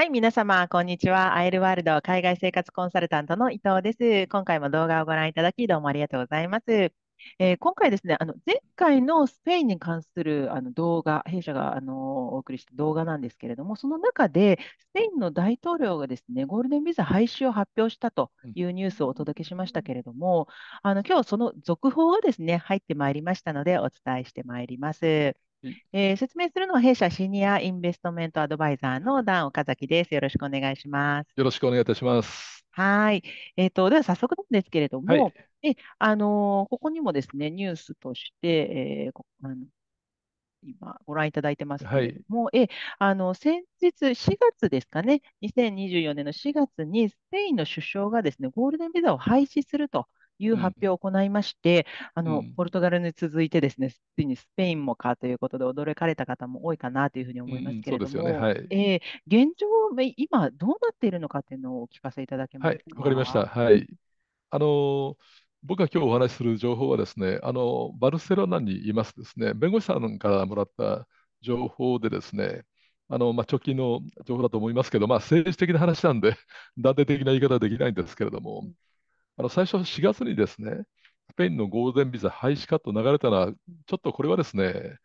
はい、皆様、こんにちは。アイルワールド海外生活コンサルタントの伊藤です。今回も動画をご覧いただき、どうもありがとうございます。えー、今回ですね、あの前回のスペインに関するあの動画、弊社があのお送りした動画なんですけれども、その中で、スペインの大統領がですねゴールデンビザ廃止を発表したというニュースをお届けしましたけれども、あの今日その続報がですね入ってまいりましたので、お伝えしてまいります。えー、説明するのは弊社シニアインベストメントアドバイザーの段岡崎です。よろしくお願いします。よろしくお願いいたします。はい。えっ、と、では早速なんですけれどはい。も、え、あのーここにもですね、ニュースとして、えーこあの、今ご覧いただいてますけはれどい。も、え、あの、先日4月ですかね、2024年の4月にスペインの首相がですね、ゴールデンビザを廃止するという発表を行いまして、うん、あの、ポルトガルに続いてですね、ついにスペインもかということで驚かれた方も多いかなというふうに思いますけれども、うんねはい、えー、現状、今どうなっているのかというのをお聞かせいただけますか。はい、わかりました。はい。あのー僕が今日お話しする情報はですね、あのバルセロナにいますですね、弁護士さんからもらった情報でですね、あのまあ、直近の情報だと思いますけど、まあ、政治的な話なんで、断定的な言い方はできないんですけれども、あの最初4月にですね、スペインのゴールデンビザ廃止かと流れたのは、ちょっとこれはですね、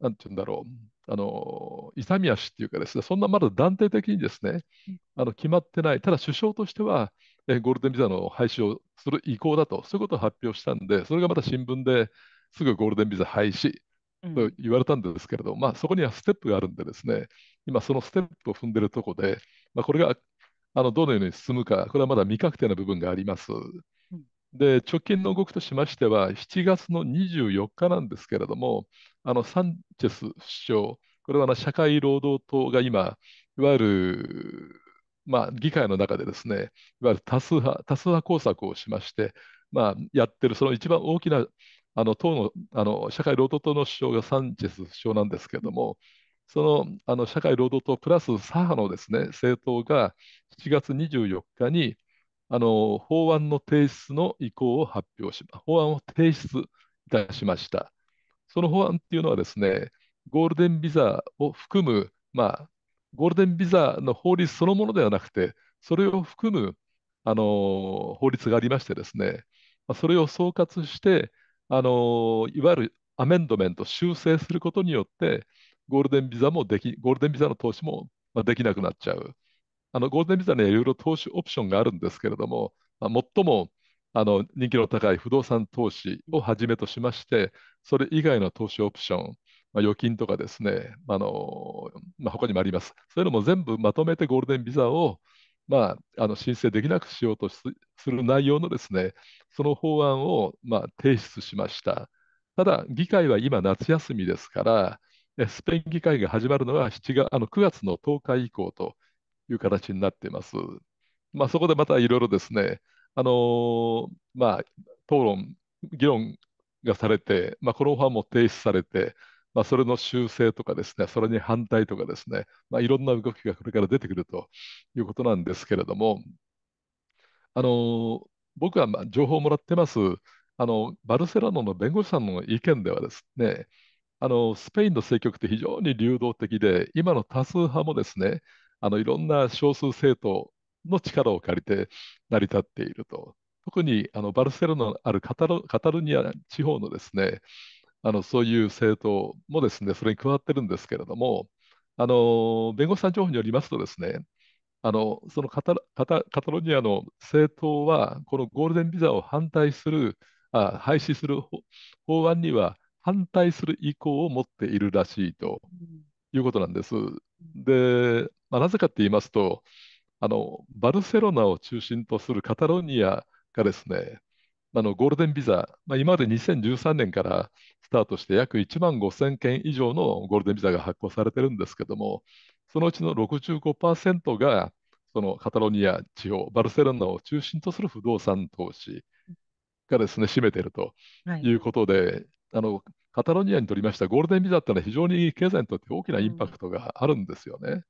なんて言うんだろう、あのみ足っていうかですね、そんなまだ断定的にですね、あの決まってない、ただ首相としては、えゴールデンビザの廃止をする意向だと、そういうことを発表したんで、それがまた新聞ですぐゴールデンビザ廃止と言われたんですけれど、うん、まあ、そこにはステップがあるんで、ですね今、そのステップを踏んでるところで、まあ、これがあのどのように進むか、これはまだ未確定な部分があります。で、直近の動きとしましては、7月の24日なんですけれども、あのサンチェス首相、これはあ社会労働党が今、いわゆる、まあ、議会の中でですね、いわゆる多数派、多数派工作をしまして、まあ、やってる、その一番大きなあの党のあの社会労働党の首相がサンチェス首相なんですけれども、そのあの社会労働党プラス左派のです、ね、政党が7月24日にあの法案の提出の意向を発表し、法案を提出いたしました。その法案っていうのはですね、ゴールデンビザを含む、まあ、ゴールデンビザの法律そのものではなくて、それを含むあの法律がありましてですね、それを総括して、あのいわゆるアメンドメント、修正することによって、ゴールデンビザもでき、ゴールデンビザの投資もできなくなっちゃう。あのゴールデンビザにはいろいろ投資オプションがあるんですけれども、まあ、最もあの人気の高い不動産投資をはじめとしまして、それ以外の投資オプション、まあ、預金とかですね、あのまあ、他にもあります。そういうのも全部まとめてゴールデンビザを、まあ、あの申請できなくしようとする内容のですね、その法案を、まあ、提出しました。ただ、議会は今夏休みですから、スペイン議会が始まるのは7月あの9月の10日以降という形になっています。まあ、そこでまたいろいろですね、あのー、まあ、討論、議論がされて、まあ、この法案も提出されて、まあ、それの修正とかですね、それに反対とかですね、まあ、いろんな動きがこれから出てくるということなんですけれども、あのー、僕はまあ情報をもらってます、あのバルセロナの弁護士さんの意見ではですね、あのスペインの政局って非常に流動的で、今の多数派もですね、あのいろんな少数政党の力を借りて成り立っていると。特にあのバルセロナのあるカタルカタルニア地方のですね、あのそういう政党もですね、それに加わってるんですけれども、あの弁護士さん情報によりますとですね、あのそのカタカタカタロニアの政党は、このゴールデンビザを反対する、あ廃止する法案には反対する意向を持っているらしいということなんです。で、まあ、なぜかって言いますと、あのバルセロナを中心とするカタロニアがですね、あのゴールデンビザ、まあ、今まで2013年からスタートして約1万5000件以上のゴールデンビザが発行されてるんですけども、そのうちの65%がそのカタロニア地方、バルセロナを中心とする不動産投資がですね、占めているということで、あのカタロニアにとりましたゴールデンビザっていうのは非常に経済にとって大きなインパクトがあるんですよね。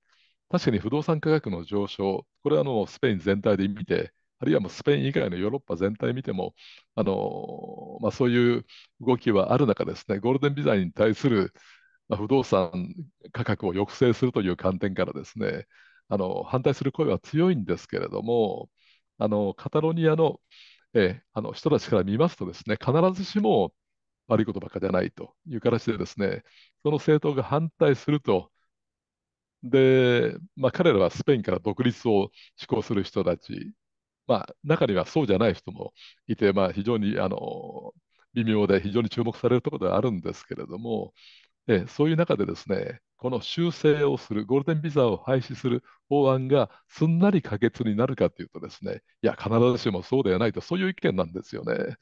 確かに不動産価格の上昇、これはあのスペイン全体で見て、あるいはもうスペイン以外のヨーロッパ全体見ても、あのまあ、そういう動きはある中ですね、ゴールデンビザに対する不動産価格を抑制するという観点からですね、あの反対する声は強いんですけれども、あのカタロニアの,、えあの人たちから見ますとですね、必ずしも悪いことばっかじゃないという形でですね、その政党が反対すると、で、まあ、彼らはスペインから独立を志向する人たち、まあ、中にはそうじゃない人もいて、まあ、非常にあの微妙で非常に注目されるところではあるんですけれども、えそういう中でですね、この修正をする、ゴールデンビザを廃止する法案がすんなり可決になるかというとですね、いや、必ずしもそうではないと、そういう意見なんですよね。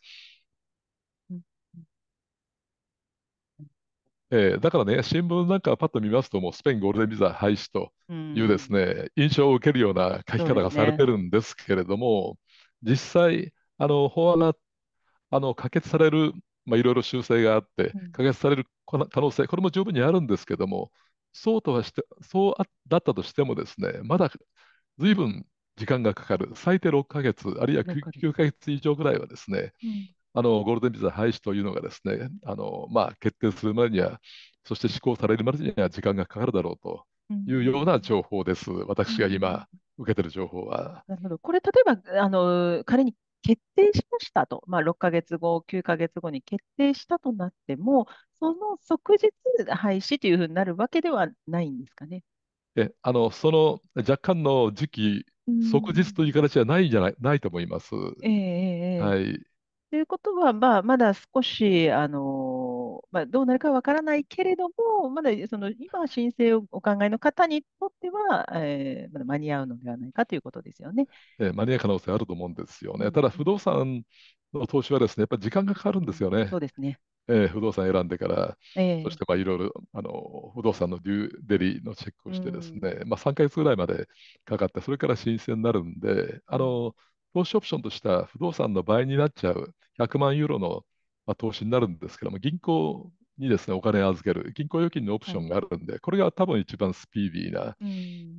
えー、だからね、新聞なんかパッと見ますと、もうスペインゴールデンビザ廃止というですね、印象を受けるような書き方がされてるんですけれども、ね、実際、あの法案があの可決される、まあ、いろいろ修正があって、可決される可能性、これも十分にあるんですけども、そうとはしてそうだったとしてもですね、まだぶん時間がかかる、最低6ヶ月、あるいは 9, 9ヶ月以上ぐらいはですね、うんあのゴールデンビザ廃止というのがですねあの、まあ、決定するまでには、そして施行されるまでには時間がかかるだろうというような情報です、私が今、受けてる情報は。なるほどこれ、例えばあの仮に決定しましたと、まあ、6ヶ月後、9ヶ月後に決定したとなっても、その即日廃止というふうになるわけではないんですかね。えあのその若干の時期、即日という形はないんじゃないないと思います。えー、はいということは、まあ、まだ少し、あのまあ、どうなるかわからないけれども、まだその今、申請をお考えの方にとっては、えー、まだ間に合うのではないかということですよね、えー、間に合う可能性あると思うんですよね。ただ、不動産の投資はですねやっぱり時間がかかるんですよね。そうですねえー、不動産選んでから、えそしていろいろあの不動産のデューデリのチェックをしてですね、まあ、3か月ぐらいまでかかってそれから申請になるんであの投資オプションとした不動産の倍になっちゃう100万ユーロの、まあ、投資になるんですけども、銀行にですね、お金を預ける、銀行預金のオプションがあるんで、はい、これが多分一番スピーディーな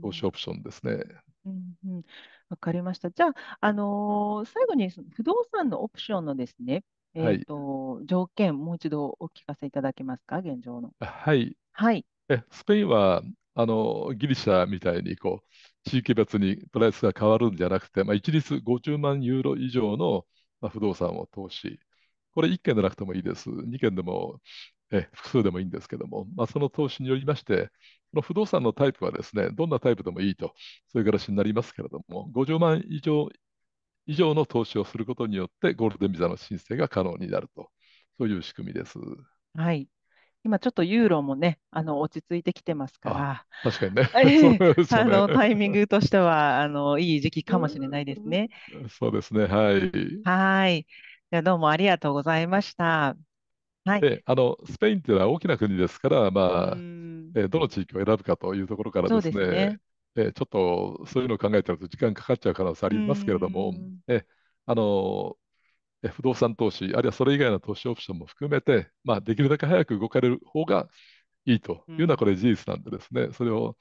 投資オプションですね。うんうん、わかりました。じゃあ、あのー、最後に不動産のオプションのですね、えーと、はい、条件、もう一度お聞かせいただけますか、現状の。はい。はい、えスペインはあのギリシャみたいにこう地域別にプライスが変わるんじゃなくて、まあ、一律50万ユーロ以上のまあ、不動産を投資。これ1件でなくてもいいです。2件でも、え複数でもいいんですけども、まあ、その投資によりまして、この不動産のタイプはですね、どんなタイプでもいいと、そういう形になりますけれども、50万以上以上の投資をすることによって、ゴールデンビザの申請が可能になると、そういう仕組みです。はい。今ちょっとユーロもね、あの落ち着いてきてますから、確かにね、えあのタイミングとしてはあのいい時期かもしれないですね。そうですね、はい。はい。じゃどうもありがとうございました。はい、あのスペインというのは大きな国ですから、まあえどの地域を選ぶかというところからですね、ねえちょっとそういうのを考えてると時間かかっちゃう可能性ありますけれども、えあの 不動産投資、あるいはそれ以外の投資オプションも含めて、まあ、できるだけ早く動かれる方がいいというのは、これ事実なんでですね、それを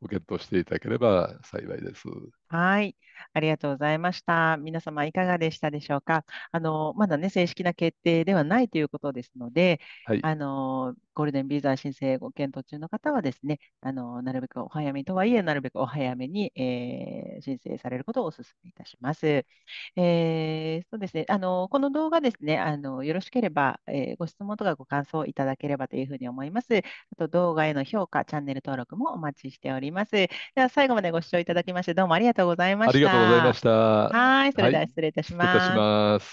ご検討していただければ幸いです。はい、ありがとうございました。皆様いかがでしたでしょうか。あの、まだね、正式な決定ではないということですので、はい。あの、ゴールデンビザ申請ご検討中の方はですね、あの、なるべくお早めとはいえ、なるべくお早めに、えー、申請されることをお勧めいたします。えー、そうですね、あの、この動画ですね、あの、よろしければ、えー、ご質問とかご感想いただければというふうに思います。あと、動画への評価、チャンネル登録もお待ちしております。では、最後までご視聴いただきまして、どうもありがとうとうございました。ありがとうございました。はい、それでは失礼いたします。はい、失礼いたします。